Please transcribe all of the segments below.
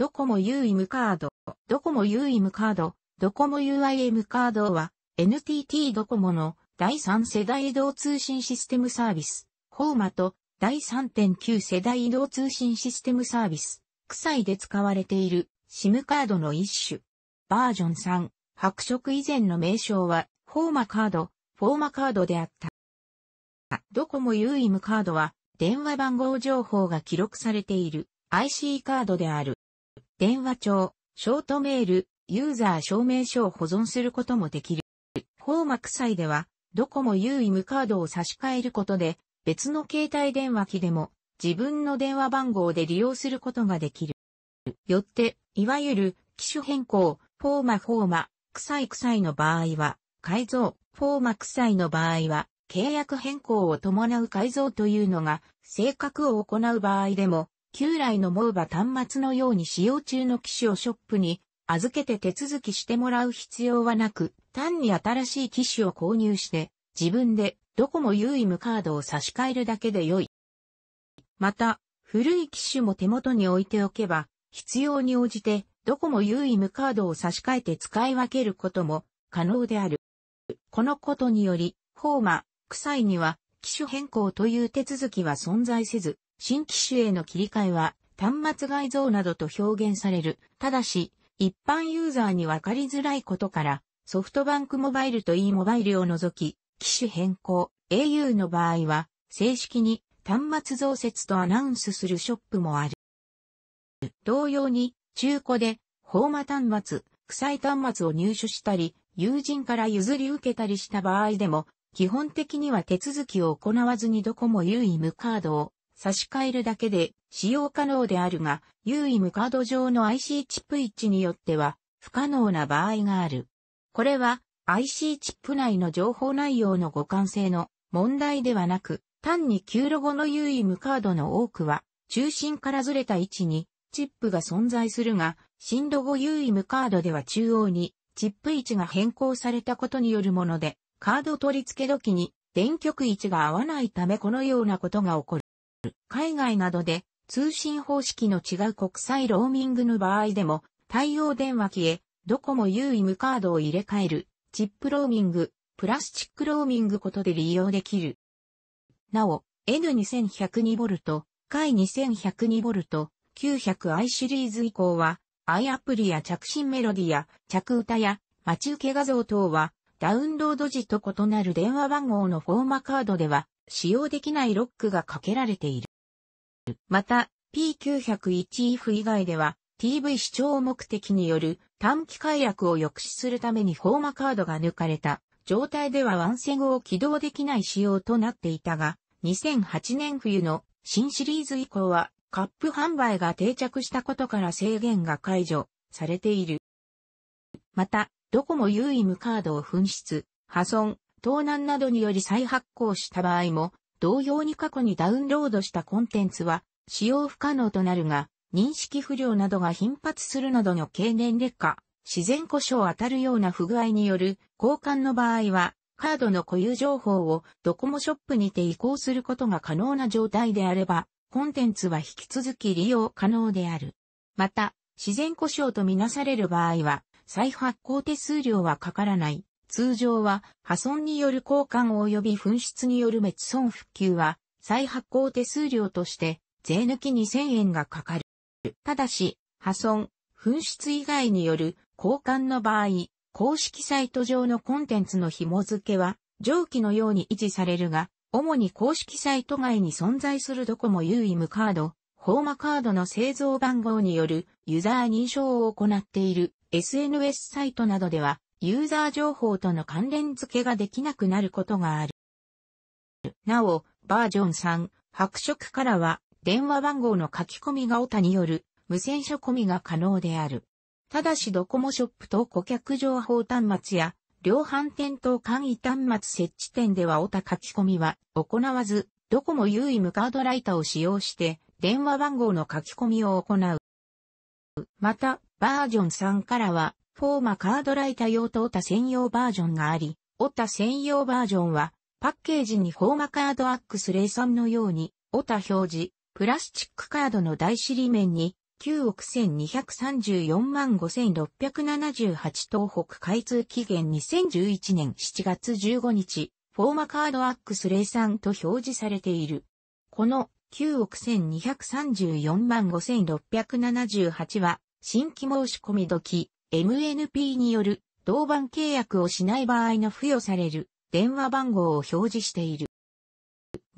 ドコモ UIM カード、ドコモ UIM カード、ドコモ UIM カードは NTT ドコモの第3世代移動通信システムサービス、ホーマと第3.9世代移動通信システムサービス、クサイで使われている SIM カードの一種。バージョン3、白色以前の名称は、フォーマカード、フォーマカードであった。ドコモ UIM カードは、電話番号情報が記録されている IC カードである。電話帳、ショートメール、ユーザー証明書を保存することもできる。フォーマク債では、ドコモ U 意無カードを差し替えることで、別の携帯電話機でも自分の電話番号で利用することができる。よって、いわゆる機種変更、フォーマフォーマ、臭い臭いの場合は、改造、フォーマ臭いの場合は、契約変更を伴う改造というのが、性格を行う場合でも、旧来のモーバ端末のように使用中の機種をショップに預けて手続きしてもらう必要はなく、単に新しい機種を購入して、自分でドコモ u イ無カードを差し替えるだけで良い。また、古い機種も手元に置いておけば、必要に応じてドコモ u イ無カードを差し替えて使い分けることも可能である。このことにより、ホーマ、臭いには機種変更という手続きは存在せず、新機種への切り替えは端末外像などと表現される。ただし、一般ユーザーにわかりづらいことから、ソフトバンクモバイルと e モバイルを除き、機種変更、au の場合は、正式に端末増設とアナウンスするショップもある。同様に、中古で、ホーマ端末、負債端末を入手したり、友人から譲り受けたりした場合でも、基本的には手続きを行わずにドコモ u イムカードを差し替えるだけで使用可能であるが、優位無カード上の IC チップ位置によっては不可能な場合がある。これは IC チップ内の情報内容の互換性の問題ではなく、単に旧ロゴの優位無カードの多くは、中心からずれた位置にチップが存在するが、新ロゴ優位無カードでは中央にチップ位置が変更されたことによるもので、カード取り付け時に電極位置が合わないためこのようなことが起こる。海外などで通信方式の違う国際ローミングの場合でも、対応電話機へ、ドコモ UIM カードを入れ替える、チップローミング、プラスチックローミングことで利用できる。なお、N2102V、K2102V、900i シリーズ以降は、i アプリや着信メロディや着歌や待ち受け画像等はダウンロード時と異なる電話番号のフォーマカードでは使用できないロックがかけられている。また、P901F 以外では、TV 視聴目的による短期解約を抑止するためにフォーマカードが抜かれた状態ではワンセグを起動できない仕様となっていたが、2008年冬の新シリーズ以降はカップ販売が定着したことから制限が解除されている。また、ドコモ UIM カードを紛失、破損、盗難などにより再発行した場合も、同様に過去にダウンロードしたコンテンツは使用不可能となるが、認識不良などが頻発するなどの経年劣化、自然故障当たるような不具合による交換の場合は、カードの固有情報をドコモショップにて移行することが可能な状態であれば、コンテンツは引き続き利用可能である。また、自然故障とみなされる場合は、再発行手数料はかからない。通常は破損による交換及び紛失による滅損復旧は再発行手数料として税抜き2000円がかかる。ただし、破損、紛失以外による交換の場合、公式サイト上のコンテンツの紐付けは上記のように維持されるが、主に公式サイト外に存在するドコモ u i m カード、ホーマカードの製造番号によるユーザー認証を行っている SNS サイトなどではユーザー情報との関連付けができなくなることがある。なお、バージョン3、白色からは、電話番号の書き込みがオタによる無線書込みが可能である。ただしドコモショップと顧客情報端末や、量販店と簡易端末設置店ではオタ書き込みは行わず、ドコモ優位無カードライタを使用して、電話番号の書き込みを行う。また、バージョン3からは、フォーマカードライタ用とオタ専用バージョンがあり、オタ専用バージョンは、パッケージにフォーマカードアックス03のように、オタ表示、プラスチックカードの台尻面に、9億1234万5678東北開通期限2011年7月15日、フォーマカードアックス03と表示されている。この9億1234万5678は、新規申し込み時、MNP による同番契約をしない場合の付与される電話番号を表示している。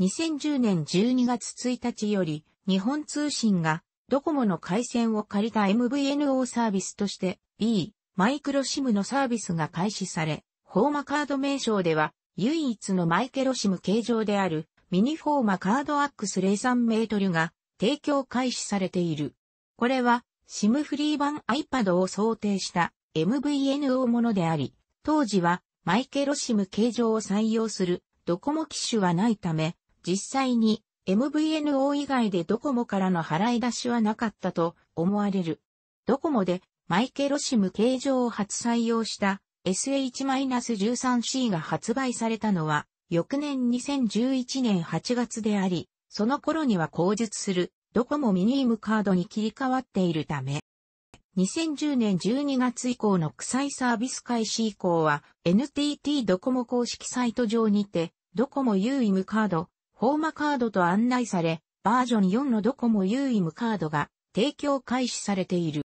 2010年12月1日より日本通信がドコモの回線を借りた MVNO サービスとして B、マイクロシムのサービスが開始され、フォーマカード名称では唯一のマイケロシム形状であるミニフォーマカードアックス03メートルが提供開始されている。これは SIM フリー版 iPad を想定した MVNO ものであり、当時はマイケロ SIM 形状を採用するドコモ機種はないため、実際に MVNO 以外でドコモからの払い出しはなかったと思われる。ドコモでマイケロシム形状を初採用した SH-13C が発売されたのは翌年2011年8月であり、その頃には口述するドコモミニームカードに切り替わっているため、2010年12月以降の国際サービス開始以降は NTT ドコモ公式サイト上にてドコモユーイムカード、フォーマカードと案内されバージョン4のドコモユーイムカードが提供開始されている。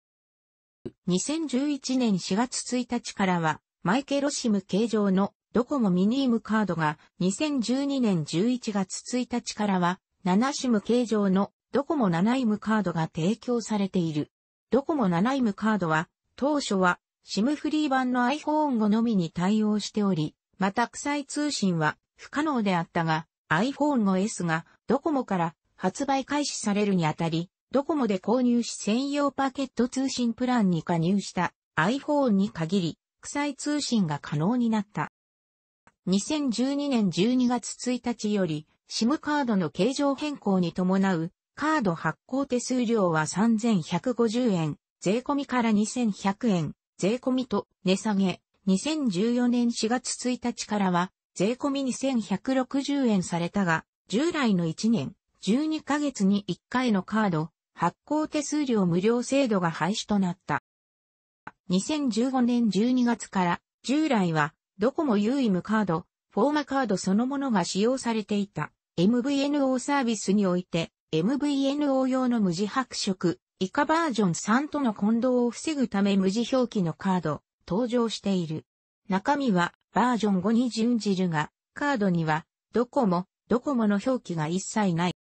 2011年4月1日からはマイケロシム形状のドコモミニームカードが2012年11月1日からは7シム形状のドコモ7イムカードが提供されている。ドコモ7イムカードは、当初は、SIM フリー版の iPhone5 のみに対応しており、また国際通信は不可能であったが、iPhone5S がドコモから発売開始されるにあたり、ドコモで購入し専用パケット通信プランに加入した iPhone に限り、国際通信が可能になった。2012年12月1日より、SIM カードの形状変更に伴うカード発行手数料は3150円、税込みから2100円、税込みと値下げ、2014年4月1日からは、税込み2160円されたが、従来の1年、12ヶ月に1回のカード、発行手数料無料制度が廃止となった。2015年12月から、従来は、ドコモユーイムカード、フォーマカードそのものが使用されていた MVNO サービスにおいて、MVNO 用の無字白色、以下バージョン3との混同を防ぐため無字表記のカード、登場している。中身はバージョン5に準じるが、カードには、ドコモ、ドコモの表記が一切ない。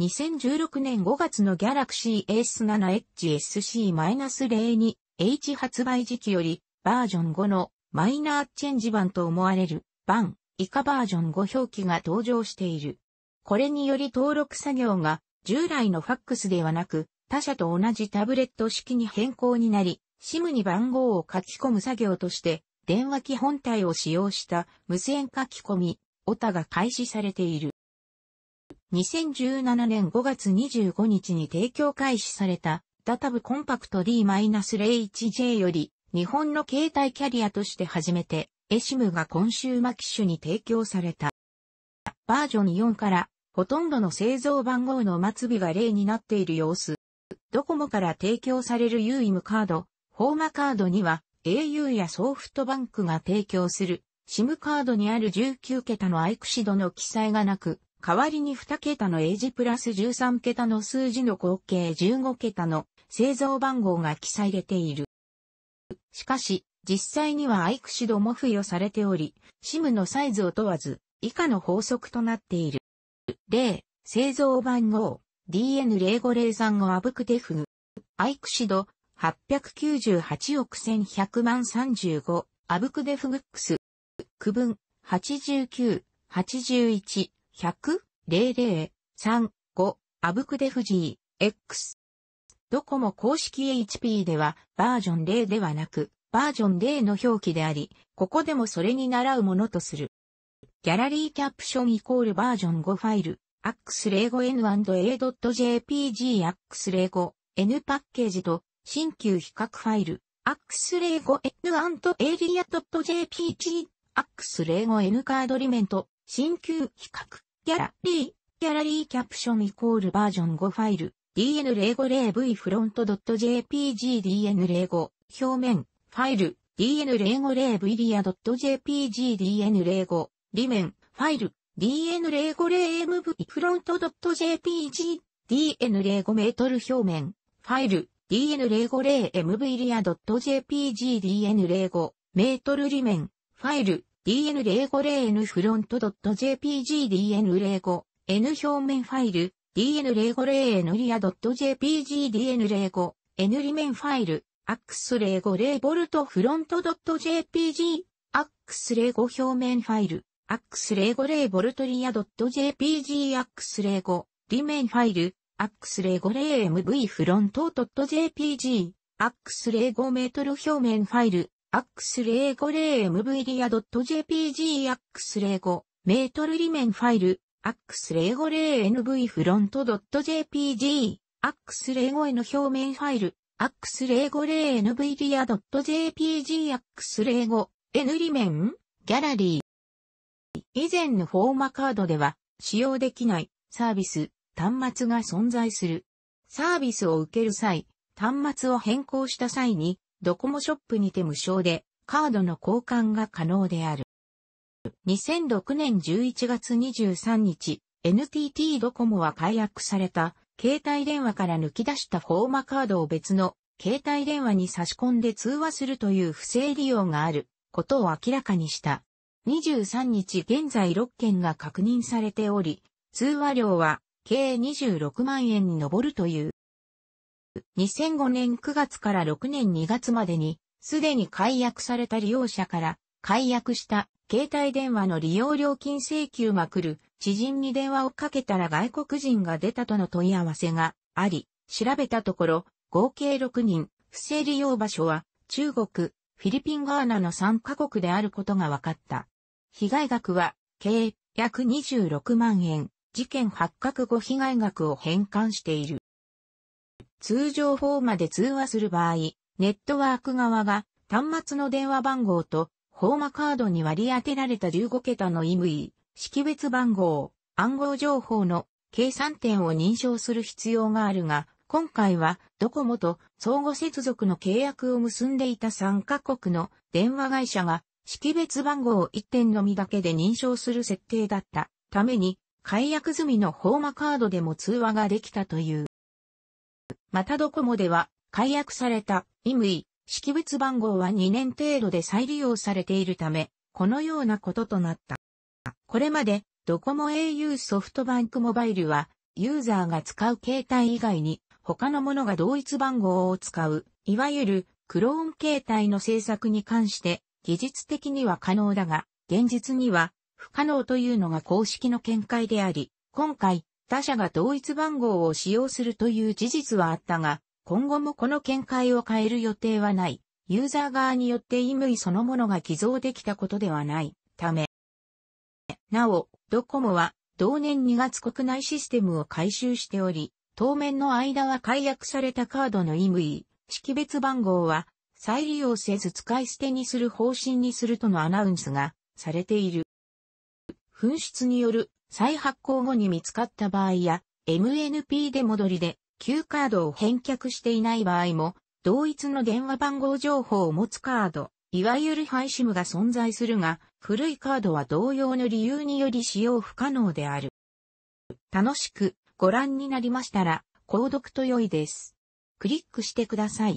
2016年5月の Galaxy S7HSC-02H 発売時期より、バージョン5のマイナーチェンジ版と思われる版以下バージョン5表記が登場している。これにより登録作業が従来のファックスではなく他社と同じタブレット式に変更になり、SIM に番号を書き込む作業として電話機本体を使用した無線書き込み、オタが開始されている。2017年5月25日に提供開始されたダタブコンパクト D-01J より日本の携帯キャリアとして初めてエシムがコンシューマ機種に提供された。バージョン4からほとんどの製造番号の末尾が例になっている様子。ドコモから提供される UIM カード、ホーマカードには au やソフトバンクが提供する SIM カードにある19桁のアイクシドの記載がなく、代わりに2桁のエイジプラス13桁の数字の合計15桁の製造番号が記載れている。しかし、実際にはアイクシドも付与されており、SIM のサイズを問わず、以下の法則となっている。0、製造番号、DN05035 アブクデフ、アイクシド、898億1100万35、アブクデフグックス、区分、89、81、100、00、35、アブクデフ G、X。ドコモ公式 HP では、バージョン0ではなく、バージョン0の表記であり、ここでもそれに倣うものとする。ギャラリーキャプションイコールバージョン5ファイル、AX05N&A.jpg AX05N パッケージと新旧比較ファイル、AX05N&Area.jpg AX05N カードリメント、新旧比較、ギャラリー、ギャラリーキャプションイコールバージョン5ファイル、dn050v フロント .jpg dn05 表面ファイル dn050v リア .jpg dn05 メ面、ファイル、dn050mv-front.jpg、dn05 メートル表面、ファイル、dn050mv-lia.jpg、dn05 メートルメ面、ファイル、dn050n-front.jpg、dn05 N 表面ファイル、dn050nlia.jpg、dn05 N 裏面ファイル、AX050V フロント .jpg、AX05 表面ファイル、アックス050ボルトリア .jpg アックス05リメンファイルアックス 050MV フロント .jpg アックスイ5メートル表面ファイルアックス 050MV リア .jpg アックス05メートルリメンファイルアックス 050NV フロント .jpg アックスイ5への表面ファイルアックス 050NV リア .jpg アックス05 N リメンギャラリー以前のフォーマカードでは使用できないサービス、端末が存在する。サービスを受ける際、端末を変更した際に、ドコモショップにて無償でカードの交換が可能である。2006年11月23日、NTT ドコモは解約された携帯電話から抜き出したフォーマカードを別の携帯電話に差し込んで通話するという不正利用があることを明らかにした。23日現在6件が確認されており、通話料は計26万円に上るという。2005年9月から6年2月までに、すでに解約された利用者から、解約した携帯電話の利用料金請求が来る、知人に電話をかけたら外国人が出たとの問い合わせがあり、調べたところ、合計6人、不正利用場所は中国、フィリピンガーナの3カ国であることが分かった。被害額は、計約26万円、事件発覚後被害額を返還している。通常フォーマで通話する場合、ネットワーク側が端末の電話番号とフォーマカードに割り当てられた15桁の e v 識別番号、暗号情報の計算点を認証する必要があるが、今回はドコモと相互接続の契約を結んでいた3カ国の電話会社が識別番号1点のみだけで認証する設定だったために、解約済みのホーマカードでも通話ができたという。またドコモでは、解約された i m i 識別番号は2年程度で再利用されているため、このようなこととなった。これまで、ドコモ au ソフトバンクモバイルは、ユーザーが使う携帯以外に、他のものが同一番号を使う、いわゆるクローン形態の制作に関して、技術的には可能だが、現実には不可能というのが公式の見解であり、今回、他社が同一番号を使用するという事実はあったが、今後もこの見解を変える予定はない。ユーザー側によってイムイそのものが寄贈できたことではないため。なお、ドコモは同年2月国内システムを改修しており、当面の間は解約されたカードのイムイ、識別番号は再利用せず使い捨てにする方針にするとのアナウンスがされている。紛失による再発行後に見つかった場合や MNP で戻りで Q カードを返却していない場合も同一の電話番号情報を持つカード、いわゆるハイシムが存在するが、古いカードは同様の理由により使用不可能である。楽しくご覧になりましたら、購読と良いです。クリックしてください。